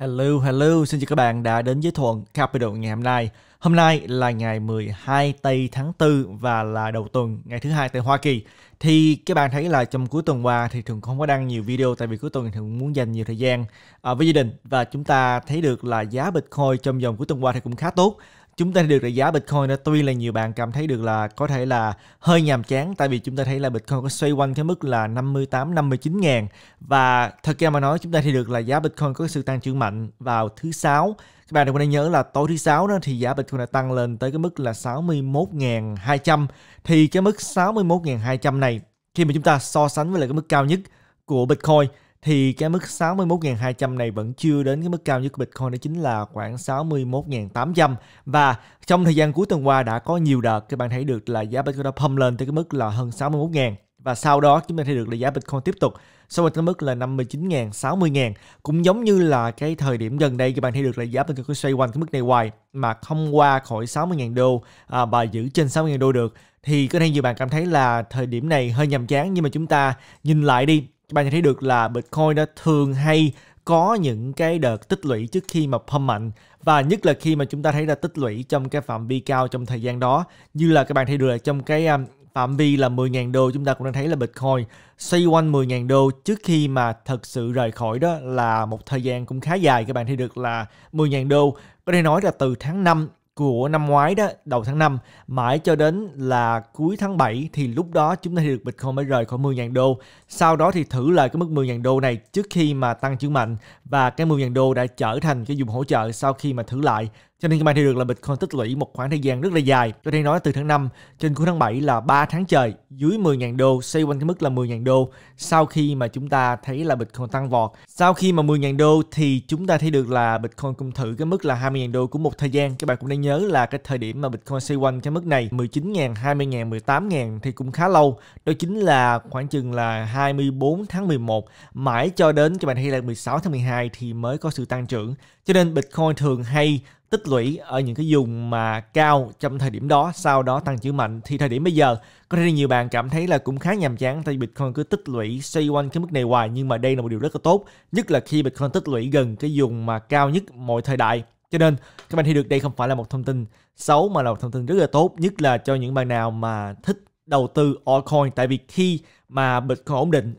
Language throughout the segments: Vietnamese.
Hello, hello, xin chào các bạn đã đến với Thuận Capital ngày hôm nay. Hôm nay là ngày 12 tây tháng 4 và là đầu tuần, ngày thứ hai tại Hoa Kỳ. Thì các bạn thấy là trong cuối tuần qua thì thường không có đăng nhiều video tại vì cuối tuần thường muốn dành nhiều thời gian à, với gia đình và chúng ta thấy được là giá Bitcoin trong dòng cuối tuần qua thì cũng khá tốt chúng ta được là giá Bitcoin đó tuy là nhiều bạn cảm thấy được là có thể là hơi nhàm chán tại vì chúng ta thấy là Bitcoin có xoay quanh cái mức là 58 59 ngàn và thật ra mà nói chúng ta thì được là giá Bitcoin có sự tăng trưởng mạnh vào thứ sáu các bạn đừng quên nhớ là tối thứ sáu đó thì giá Bitcoin đã tăng lên tới cái mức là 61.200 thì cái mức 61.200 này khi mà chúng ta so sánh với lại cái mức cao nhất của Bitcoin thì cái mức 61.200 này vẫn chưa đến cái mức cao nhất của Bitcoin đó chính là khoảng 61.800 và trong thời gian cuối tuần qua đã có nhiều đợt các bạn thấy được là giá Bitcoin đã pump lên tới cái mức là hơn 61.000 và sau đó chúng ta thấy được là giá Bitcoin tiếp tục so với cái mức là 59.000, 60.000 cũng giống như là cái thời điểm gần đây các bạn thấy được là giá Bitcoin cứ xoay quanh cái mức này hoài mà không qua khỏi 60.000 đô à, và giữ trên 60.000 đô được thì có thể nhiều bạn cảm thấy là thời điểm này hơi nhàm chán nhưng mà chúng ta nhìn lại đi bạn thấy được là Bitcoin đã thường hay có những cái đợt tích lũy trước khi mà pump mạnh và nhất là khi mà chúng ta thấy là tích lũy trong cái phạm vi cao trong thời gian đó như là các bạn thấy được là trong cái um, phạm vi là 10.000 đô chúng ta cũng đang thấy là Bitcoin xoay quanh 10.000 đô trước khi mà thật sự rời khỏi đó là một thời gian cũng khá dài các bạn thấy được là 10.000 đô có thể nói là từ tháng 5 của năm ngoái đó, đầu tháng 5 mãi cho đến là cuối tháng 7 thì lúc đó chúng ta được Bitcoin mới rời khỏi 10.000 đô. Sau đó thì thử lại cái mức 10.000 đô này trước khi mà tăng trưởng mạnh và cái 10.000 đô đã trở thành cái dùng hỗ trợ sau khi mà thử lại cho nên các bạn thấy được là Bitcoin tích lũy một khoảng thời gian rất là dài. tôi đang nói từ tháng 5 trên cuối tháng 7 là 3 tháng trời dưới 10.000 đô, xoay quanh cái mức là 10.000 đô. Sau khi mà chúng ta thấy là Bitcoin tăng vọt, sau khi mà 10.000 đô thì chúng ta thấy được là Bitcoin cũng thử cái mức là 20.000 đô của một thời gian. Các bạn cũng nên nhớ là cái thời điểm mà Bitcoin xoay quanh cái mức này 19.000, 20.000, 18.000 thì cũng khá lâu. Đó chính là khoảng chừng là 24 tháng 11 mãi cho đến các bạn thấy là 16 tháng 12 thì mới có sự tăng trưởng. Cho nên Bitcoin thường hay tích lũy ở những cái vùng mà cao trong thời điểm đó sau đó tăng trưởng mạnh thì thời điểm bây giờ có thể nhiều bạn cảm thấy là cũng khá nhàm chán tại Bitcoin cứ tích lũy xoay quanh cái mức này hoài nhưng mà đây là một điều rất là tốt nhất là khi Bitcoin tích lũy gần cái vùng mà cao nhất mọi thời đại cho nên các bạn thấy được đây không phải là một thông tin xấu mà là một thông tin rất là tốt nhất là cho những bạn nào mà thích đầu tư altcoin tại vì khi mà Bitcoin ổn định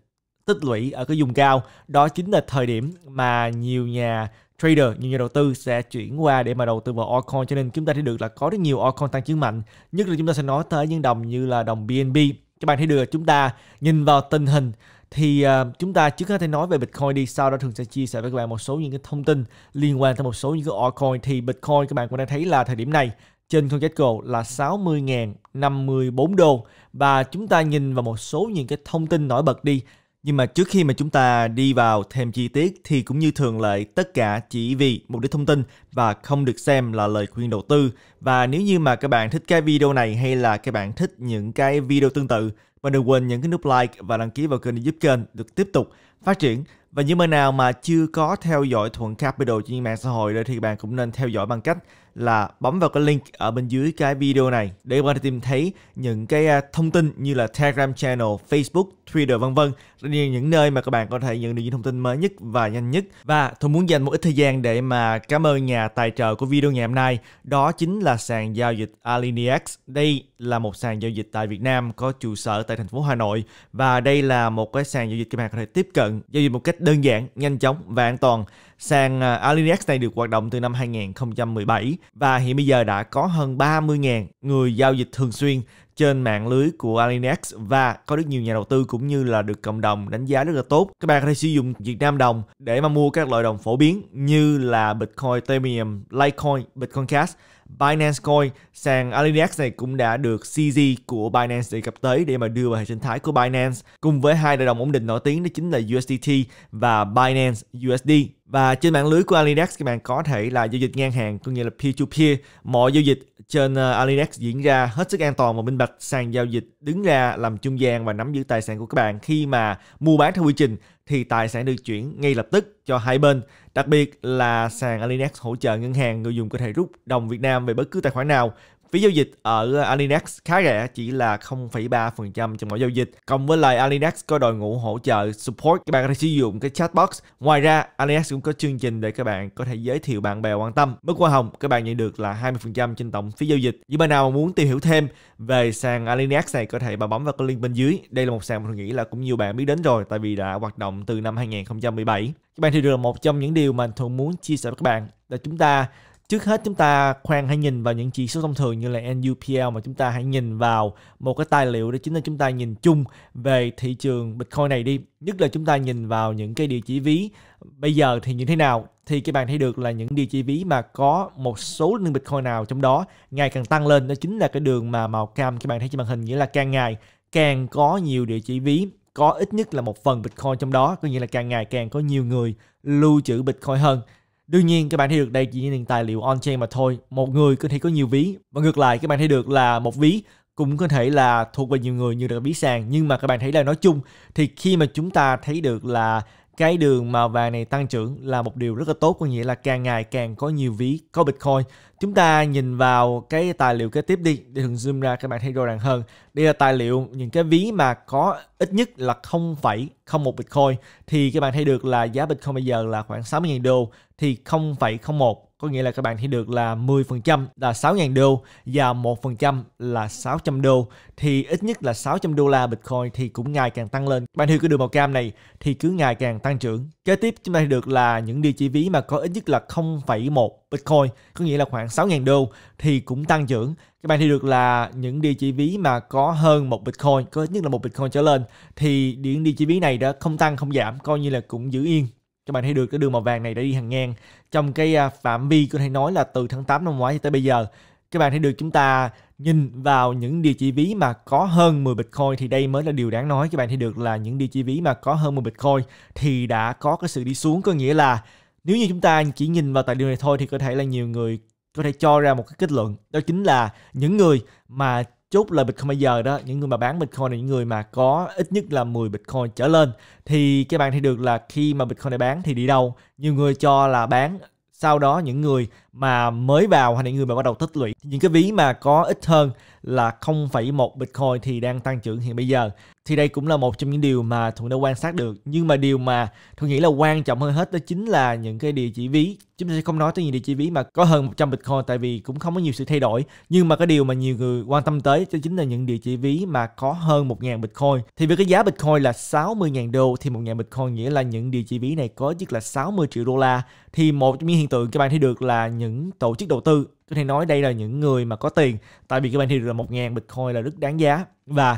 tích lũy ở cái vùng cao đó chính là thời điểm mà nhiều nhà trader như nhà đầu tư sẽ chuyển qua để mà đầu tư vào altcoin cho nên chúng ta thấy được là có rất nhiều altcoin tăng trưởng mạnh nhất là chúng ta sẽ nói tới những đồng như là đồng BNB các bạn thấy được chúng ta nhìn vào tình hình thì à, chúng ta trước hết thể nói về Bitcoin đi sau đó thường sẽ chia sẻ với các bạn một số những cái thông tin liên quan tới một số những cái altcoin thì Bitcoin các bạn cũng đang thấy là thời điểm này trên CoinGecko là 60.054 đô và chúng ta nhìn vào một số những cái thông tin nổi bật đi nhưng mà trước khi mà chúng ta đi vào thêm chi tiết thì cũng như thường lệ tất cả chỉ vì mục đích thông tin và không được xem là lời khuyên đầu tư. Và nếu như mà các bạn thích cái video này hay là các bạn thích những cái video tương tự và đừng quên những cái nút like và đăng ký vào kênh để giúp kênh được tiếp tục phát triển. Và những bạn nào mà chưa có theo dõi Thuận Capital trên mạng xã hội rồi thì bạn cũng nên theo dõi bằng cách là bấm vào cái link ở bên dưới cái video này để bạn tìm thấy những cái à, thông tin như là Telegram channel, Facebook, Twitter vân vân những nơi mà các bạn có thể nhận được những thông tin mới nhất và nhanh nhất. Và tôi muốn dành một ít thời gian để mà cảm ơn nhà tài trợ của video ngày hôm nay, đó chính là sàn giao dịch Alinex. Đây là một sàn giao dịch tại Việt Nam có trụ sở tại thành phố Hà Nội và đây là một cái sàn giao dịch các bạn có thể tiếp cận giao dịch một cách đơn giản, nhanh chóng và an toàn. Sàn à, AliEx này được hoạt động từ năm 2017 và hiện bây giờ đã có hơn 30.000 người giao dịch thường xuyên trên mạng lưới của Alinex và có rất nhiều nhà đầu tư cũng như là được cộng đồng đánh giá rất là tốt. Các bạn có thể sử dụng Việt Nam đồng để mà mua các loại đồng phổ biến như là Bitcoin, Ethereum, Litecoin, Bitcoin Cash, Binance Coin. Sàn Alinex này cũng đã được CZ của Binance đề cập tới để mà đưa vào hệ sinh thái của Binance cùng với hai đại đồng ổn định nổi tiếng đó chính là USDT và Binance USD và trên mạng lưới của Alidex các bạn có thể là giao dịch ngang hàng, cũng nghĩa là peer-to-peer. Mọi giao dịch trên ờ, Alidex diễn ra hết sức an toàn và minh bạch. Sàn giao dịch đứng ra làm trung gian và nắm giữ tài sản của các bạn. Khi mà mua bán theo quy trình thì tài sản được chuyển ngay lập tức cho hai bên. Đặc biệt là sàn Alinex hỗ trợ ngân hàng người dùng có thể rút đồng Việt Nam về bất cứ tài khoản nào Phí giao dịch ở Alinex khá rẻ, chỉ là 0,3% trong mỗi giao dịch. Cộng với lại Alinex có đội ngũ hỗ trợ support, các bạn có thể sử dụng cái chatbox. Ngoài ra, Alinex cũng có chương trình để các bạn có thể giới thiệu bạn bè quan tâm. Mức hoa hồng các bạn nhận được là 20% trên tổng phí giao dịch. Những bạn nào mà muốn tìm hiểu thêm về sàn Alinex này có thể bà bấm vào cái link bên dưới. Đây là một sàn mà tôi nghĩ là cũng nhiều bạn biết đến rồi tại vì đã hoạt động từ năm 2017. Các bạn thì được là một trong những điều mà tôi muốn chia sẻ với các bạn là chúng ta trước hết chúng ta khoan hãy nhìn vào những chỉ số thông thường như là NUPL mà chúng ta hãy nhìn vào một cái tài liệu đó chính là chúng ta nhìn chung về thị trường Bitcoin này đi. Nhất là chúng ta nhìn vào những cái địa chỉ ví bây giờ thì như thế nào thì các bạn thấy được là những địa chỉ ví mà có một số lượng Bitcoin nào trong đó ngày càng tăng lên đó chính là cái đường mà màu cam các bạn thấy trên màn hình nghĩa là càng ngày càng có nhiều địa chỉ ví có ít nhất là một phần Bitcoin trong đó, có nghĩa là càng ngày càng có nhiều người lưu trữ Bitcoin hơn. Đương nhiên các bạn thấy được đây chỉ là tài liệu on-chain mà thôi. Một người có thể có nhiều ví và ngược lại các bạn thấy được là một ví cũng có thể là thuộc về nhiều người như là ví sàn nhưng mà các bạn thấy là nói chung thì khi mà chúng ta thấy được là cái đường mà vàng này tăng trưởng là một điều rất là tốt có nghĩa là càng ngày càng có nhiều ví có Bitcoin chúng ta nhìn vào cái tài liệu kế tiếp đi để thường zoom ra các bạn thấy rõ ràng hơn đây là tài liệu những cái ví mà có ít nhất là 0,01 Bitcoin thì các bạn thấy được là giá Bitcoin bây giờ là khoảng 60.000 đô thì 0,01 có nghĩa là các bạn thì được là 10% là 6.000 đô và 1% là 600 đô thì ít nhất là 600 đô la Bitcoin thì cũng ngày càng tăng lên. Bạn hiểu cái đường màu cam này thì cứ ngày càng tăng trưởng. Kế tiếp chúng ta được là những địa chỉ ví mà có ít nhất là 0,1 Bitcoin, có nghĩa là khoảng 6.000 đô thì cũng tăng trưởng. Các bạn thì được là những địa chỉ ví mà có hơn một Bitcoin, có ít nhất là một Bitcoin trở lên thì những địa chỉ ví này đã không tăng không giảm, coi như là cũng giữ yên các bạn thấy được cái đường màu vàng này đã đi hàng ngang trong cái à, phạm vi có thể nói là từ tháng 8 năm ngoái tới bây giờ các bạn thấy được chúng ta nhìn vào những địa chỉ ví mà có hơn 10 Bitcoin thì đây mới là điều đáng nói các bạn thấy được là những địa chỉ ví mà có hơn 10 Bitcoin thì đã có cái sự đi xuống có nghĩa là nếu như chúng ta chỉ nhìn vào tài liệu này thôi thì có thể là nhiều người có thể cho ra một cái kết luận đó chính là những người mà chốt lời Bitcoin bây giờ đó những người mà bán Bitcoin là những người mà có ít nhất là 10 Bitcoin trở lên thì các bạn thấy được là khi mà Bitcoin này bán thì đi đâu nhiều người cho là bán sau đó những người mà mới vào hay những người mà bắt đầu tích lũy những cái ví mà có ít hơn là 0,1 Bitcoin thì đang tăng trưởng hiện bây giờ thì đây cũng là một trong những điều mà Thuận đã quan sát được nhưng mà điều mà Thuận nghĩ là quan trọng hơn hết đó chính là những cái địa chỉ ví chúng ta sẽ không nói tới những địa chỉ ví mà có hơn 100 Bitcoin tại vì cũng không có nhiều sự thay đổi. Nhưng mà cái điều mà nhiều người quan tâm tới đó chính là những địa chỉ ví mà có hơn 1.000 Bitcoin. Thì với cái giá Bitcoin là 60.000 đô thì 1.000 Bitcoin nghĩa là những địa chỉ ví này có nhất là 60 triệu đô la. Thì một trong những hiện tượng các bạn thấy được là những tổ chức đầu tư có thể nói đây là những người mà có tiền tại vì các bạn thấy được là 1.000 Bitcoin là rất đáng giá và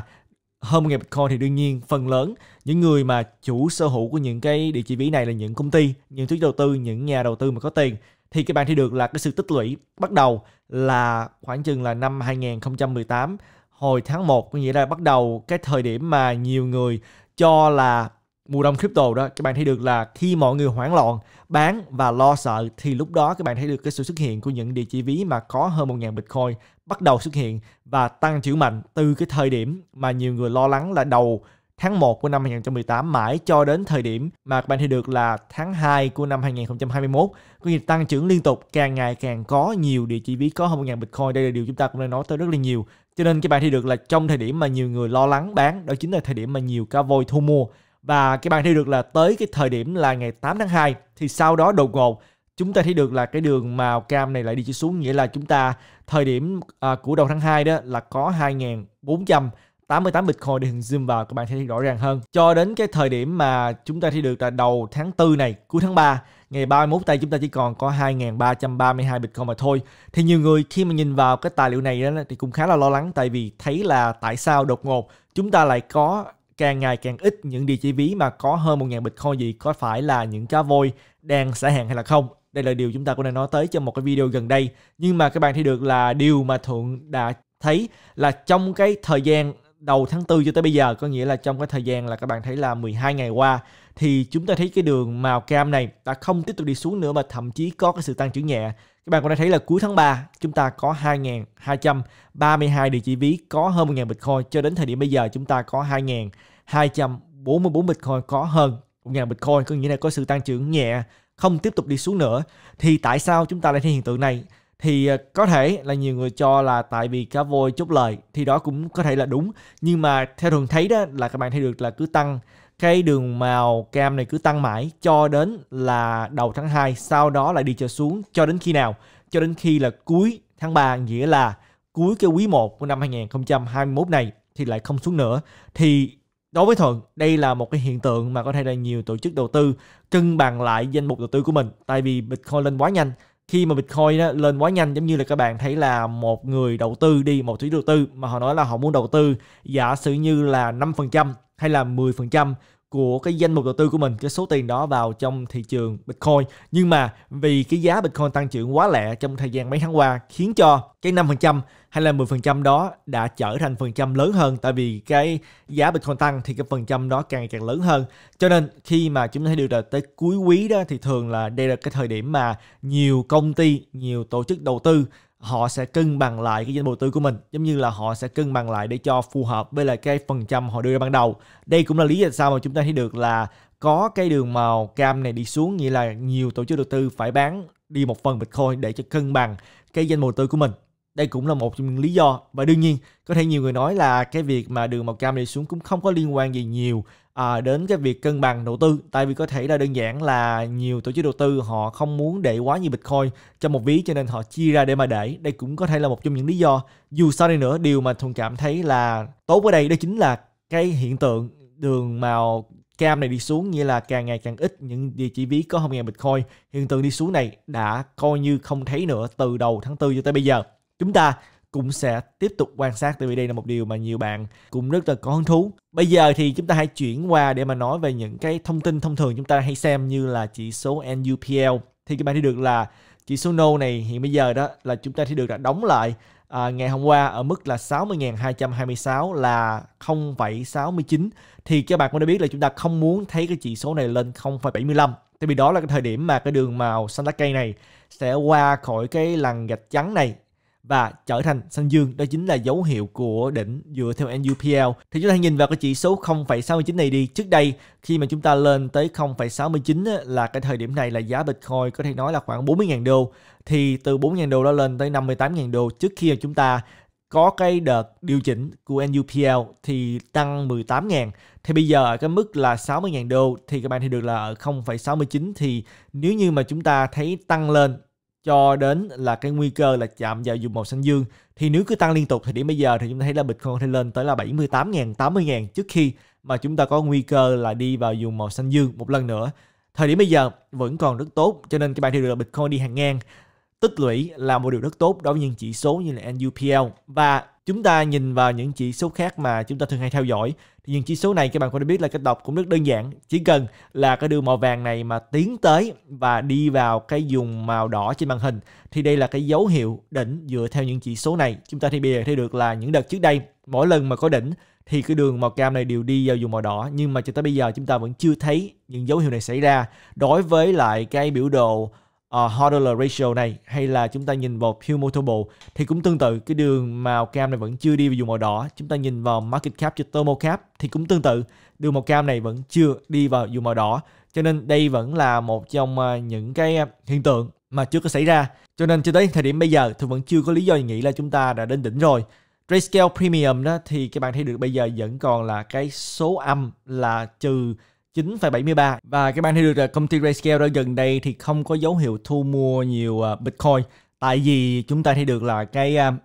hơn ngày Bitcoin thì đương nhiên phần lớn những người mà chủ sở hữu của những cái địa chỉ ví này là những công ty, những tổ chức đầu tư, những nhà đầu tư mà có tiền thì các bạn thì được là cái sự tích lũy bắt đầu là khoảng chừng là năm 2018 hồi tháng 1 có nghĩa là bắt đầu cái thời điểm mà nhiều người cho là mùa đông crypto đó các bạn thấy được là khi mọi người hoảng loạn bán và lo sợ thì lúc đó các bạn thấy được cái sự xuất hiện của những địa chỉ ví mà có hơn 1.000 bitcoin bắt đầu xuất hiện và tăng trưởng mạnh từ cái thời điểm mà nhiều người lo lắng là đầu tháng 1 của năm 2018 mãi cho đến thời điểm mà các bạn thấy được là tháng 2 của năm 2021 có nghĩa tăng trưởng liên tục càng ngày càng có nhiều địa chỉ ví có hơn 1.000 Bitcoin đây là điều chúng ta cũng đã nói tới rất là nhiều cho nên các bạn thấy được là trong thời điểm mà nhiều người lo lắng bán đó chính là thời điểm mà nhiều cá voi thu mua và các bạn thấy được là tới cái thời điểm là ngày 8 tháng 2 thì sau đó đột ngột chúng ta thấy được là cái đường màu cam này lại đi xuống nghĩa là chúng ta thời điểm à, của đầu tháng 2 đó là có 2.488 Bitcoin để hình zoom vào các bạn thấy rõ ràng hơn. Cho đến cái thời điểm mà chúng ta thấy được là đầu tháng 4 này, cuối tháng 3, ngày 31 tây chúng ta chỉ còn có 2.332 Bitcoin mà thôi. Thì nhiều người khi mà nhìn vào cái tài liệu này đó, thì cũng khá là lo lắng tại vì thấy là tại sao đột ngột chúng ta lại có càng ngày càng ít những địa chỉ ví mà có hơn 1.000 Bitcoin gì có phải là những cá voi đang xả hàng hay là không? Đây là điều chúng ta cũng đang nói tới trong một cái video gần đây. Nhưng mà các bạn thấy được là điều mà Thuận đã thấy là trong cái thời gian đầu tháng 4 cho tới bây giờ có nghĩa là trong cái thời gian là các bạn thấy là 12 ngày qua thì chúng ta thấy cái đường màu cam này đã không tiếp tục đi xuống nữa mà thậm chí có cái sự tăng trưởng nhẹ các bạn có thể thấy là cuối tháng 3 chúng ta có 2.232 địa chỉ ví có hơn 1.000 Bitcoin cho đến thời điểm bây giờ chúng ta có 2.244 Bitcoin có hơn 1.000 Bitcoin có nghĩa là có sự tăng trưởng nhẹ không tiếp tục đi xuống nữa thì tại sao chúng ta lại thấy hiện tượng này thì ờ, có thể là nhiều người cho là tại vì cá voi chốt lời thì đó cũng có thể là đúng nhưng mà theo thường thấy đó là các bạn thấy được là cứ tăng cái đường màu cam này cứ tăng mãi cho đến là đầu tháng 2 sau đó lại đi trở xuống cho đến khi nào cho đến khi là cuối tháng 3 nghĩa là cuối cái quý 1 của năm 2021 này thì lại không xuống nữa thì đối với Thuận đây là một cái hiện tượng mà có thể là nhiều tổ chức đầu tư cân bằng lại danh mục đầu tư của mình tại vì Bitcoin lên quá nhanh khi mà Bitcoin lên quá nhanh giống như là các bạn thấy là một người đầu tư đi một thứ đầu tư mà họ nói là họ muốn đầu tư giả sử như là 5% hay là 10% của cái danh mục đầu tư của mình cái số tiền đó vào trong thị trường Bitcoin nhưng mà vì cái giá Bitcoin tăng trưởng quá lẹ trong thời gian mấy tháng qua khiến cho cái 5% hay là 10% đó đã trở thành phần trăm lớn hơn tại vì cái giá Bitcoin tăng thì cái phần trăm đó càng càng lớn hơn cho nên khi mà chúng ta thấy được là tới cuối quý đó thì thường là đây là cái thời điểm mà nhiều công ty nhiều tổ chức đầu tư họ sẽ cân bằng lại cái danh mục đầu tư của mình giống như là họ sẽ cân bằng lại để cho phù hợp với lại cái phần trăm họ đưa ra ban đầu đây cũng là lý do sao mà chúng ta thấy được là có cái đường màu cam này đi xuống nghĩa là nhiều tổ chức đầu tư phải bán đi một phần bitcoin để cho cân bằng cái danh mục đầu tư của mình đây cũng là một trong những lý do và đương nhiên có thể nhiều người nói là cái việc mà đường màu cam đi xuống cũng không có liên quan gì nhiều à, đến cái việc cân bằng đầu tư tại vì có thể là đơn giản là nhiều tổ chức đầu tư họ không muốn để quá nhiều bitcoin trong một ví cho nên họ chia ra để mà để đây cũng có thể là một trong những lý do dù sao đi nữa điều mà thuần cảm thấy là tốt ở đây đó chính là cái hiện tượng đường màu cam này đi xuống nghĩa là càng ngày càng ít những địa chỉ ví có 2.000 Bitcoin. Hiện tượng đi xuống này đã coi như không thấy nữa từ đầu tháng 4 cho tới bây giờ. Chúng ta cũng sẽ tiếp tục quan sát tại vì đây là một điều mà nhiều bạn cũng rất là có hứng thú bây giờ thì chúng ta hãy chuyển qua để mà nói về những cái thông tin thông thường chúng ta hay xem như là chỉ số NUPL thì các bạn thấy được là chỉ số NO này hiện bây giờ đó là chúng ta thấy được đã đóng lại à, ngày hôm qua ở mức là 60.226 là 0,69 thì các bạn cũng đã biết là chúng ta không muốn thấy cái chỉ số này lên 0,75 tại vì đó là cái thời điểm mà cái đường màu xanh lá cây này sẽ qua khỏi cái lằn gạch trắng này và trở thành xanh dương đó chính là dấu hiệu của đỉnh dựa theo NUPL thì chúng ta nhìn vào cái chỉ số 0,69 này đi trước đây khi mà chúng ta lên tới 0,69 là cái thời điểm này là giá Bitcoin có thể nói là khoảng 40.000 đô thì từ 4 000 đô đó lên tới 58.000 đô trước khi mà chúng ta có cái đợt điều chỉnh của NUPL thì tăng 18.000 thì bây giờ ở cái mức là 60.000 đô thì các bạn thì được là ở 0,69 thì nếu như mà chúng ta thấy tăng lên cho đến là cái nguy cơ là chạm vào vùng màu xanh dương thì nếu cứ tăng liên tục thì điểm bây giờ thì chúng ta thấy là Bitcoin có thể lên tới là 78.000, 80.000 trước khi mà chúng ta có nguy cơ là đi vào vùng màu xanh dương một lần nữa. Thời điểm bây giờ vẫn còn rất tốt cho nên các bạn thấy được là Bitcoin đi hàng ngang tích lũy là một điều rất tốt đối với những chỉ số như là NUPL và chúng ta nhìn vào những chỉ số khác mà chúng ta thường hay theo dõi thì những chỉ số này các bạn có thể biết là cách đọc cũng rất đơn giản chỉ cần là cái đường màu vàng này mà tiến tới và đi vào cái vùng màu đỏ trên màn hình thì đây là cái dấu hiệu đỉnh dựa theo những chỉ số này chúng ta thì bây giờ thấy được là những đợt trước đây mỗi lần mà có đỉnh thì cái đường màu cam này đều đi vào vùng màu đỏ nhưng mà cho tới bây giờ chúng ta vẫn chưa thấy những dấu hiệu này xảy ra đối với lại cái biểu đồ uh, ờ, hodler ratio này hay là chúng ta nhìn vào Pew Multiple thì cũng tương tự cái đường màu cam này vẫn chưa đi vào vùng màu đỏ chúng ta nhìn vào market cap cho thermal cap thì cũng tương tự đường màu cam này vẫn chưa đi vào vùng màu đỏ cho nên đây vẫn là một trong ờ, những cái ờ, hiện tượng mà chưa có xảy ra cho nên cho tới thời điểm bây giờ thì vẫn chưa có lý do nghĩ là chúng ta đã đến đỉnh rồi Grayscale Premium đó thì các bạn thấy được bây giờ vẫn còn là cái số âm là trừ 9,73 và các bạn thấy được là công ty Grayscale đó gần đây thì không có dấu hiệu thu mua nhiều à, Bitcoin tại vì chúng ta thấy được là cái um,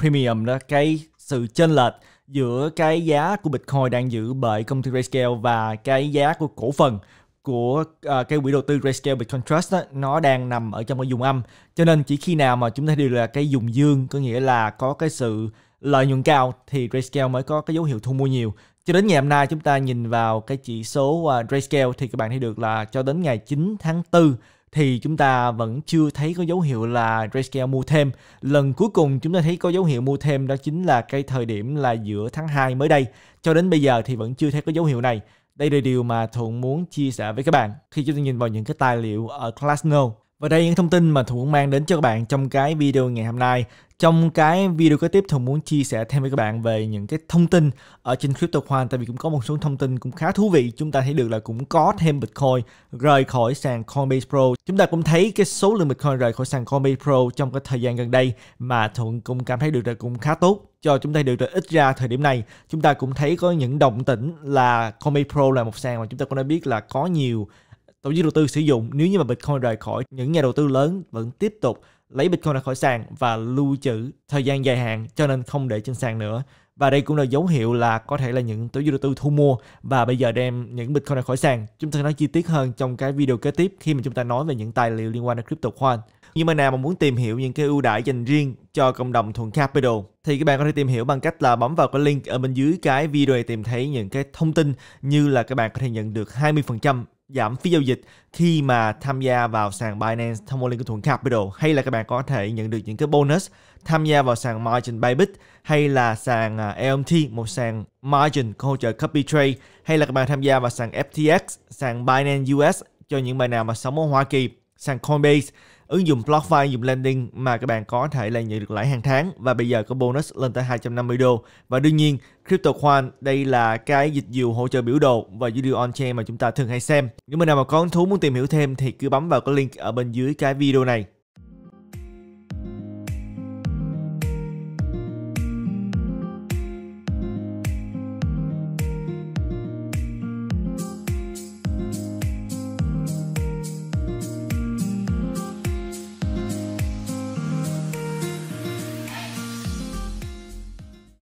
Premium đó cái sự chênh lệch giữa cái giá của Bitcoin đang giữ bởi công ty Grayscale và cái giá của cổ phần của uh, cái quỹ đầu tư Grayscale Bitcoin Trust đó, nó đang nằm ở trong cái vùng âm cho nên chỉ khi nào mà chúng ta thấy là cái vùng dương có nghĩa là có cái sự lợi nhuận cao thì Grayscale mới có cái dấu hiệu thu mua nhiều cho đến ngày hôm nay chúng ta nhìn vào cái chỉ số à, Grayscale thì các bạn thấy được là cho đến ngày 9 tháng 4 thì chúng ta vẫn chưa thấy có dấu hiệu là Grayscale mua thêm. Lần cuối cùng chúng ta thấy có dấu hiệu mua thêm đó chính là cái thời điểm là giữa tháng 2 mới đây. Cho đến bây giờ thì vẫn chưa thấy có dấu hiệu này. Đây là điều mà Thuận muốn chia sẻ với các bạn khi chúng ta nhìn vào những cái tài liệu ở Glassnode. Và đây những thông tin mà Thuận mang đến cho các bạn trong cái video ngày hôm nay trong cái video kế tiếp thường muốn chia sẻ thêm với các bạn về những cái thông tin ở trên crypto khoan tại vì cũng có một số thông tin cũng khá thú vị chúng ta thấy được là cũng có thêm bitcoin rời khỏi sàn Coinbase Pro chúng ta cũng thấy cái số lượng bitcoin rời khỏi sàn Coinbase Pro trong cái thời gian gần đây mà thuận cũng cảm thấy được là cũng khá tốt cho chúng ta được là ít ra thời điểm này chúng ta cũng thấy có những động tĩnh là Coinbase Pro là một sàn mà chúng ta cũng đã biết là có nhiều tổ chức đầu tư sử dụng nếu như mà Bitcoin rời khỏi những nhà đầu tư lớn vẫn tiếp tục lấy Bitcoin ra khỏi sàn và lưu trữ thời gian dài hạn cho nên không để trên sàn nữa. Và đây cũng là dấu hiệu là có thể là những tổ chức đầu tư thu mua và bây giờ đem những Bitcoin ra khỏi sàn. Chúng ta sẽ nói chi tiết hơn trong cái video kế tiếp khi mà chúng ta nói về những tài liệu liên quan đến crypto coin. Nhưng mà nào mà muốn tìm hiểu những cái ưu đãi dành riêng cho cộng đồng thuần capital thì các bạn có thể tìm hiểu bằng cách là bấm vào cái link ở bên dưới cái video này tìm thấy những cái thông tin như là các bạn có thể nhận được 20% giảm phí giao dịch khi mà tham gia vào sàn Binance thông qua link của Thuận Capital hay là các bạn có thể nhận được những cái bonus tham gia vào sàn Margin Bybit hay là sàn LMT, à, một sàn Margin có hỗ trợ copy trade hay là các bạn tham gia vào sàn FTX, sàn Binance US cho những bạn nào mà sống ở Hoa Kỳ, sàn Coinbase Ứng dụng BlockFi, ứng dụng lending mà các bạn có thể là nhận được lãi hàng tháng và bây giờ có bonus lên tới 250 đô. Và đương nhiên, CryptoQuant đây là cái dịch vụ hỗ trợ biểu đồ và video on-chain mà chúng ta thường hay xem. Nếu mà nào mà có hứng thú muốn tìm hiểu thêm thì cứ bấm vào cái link ở bên dưới cái video này.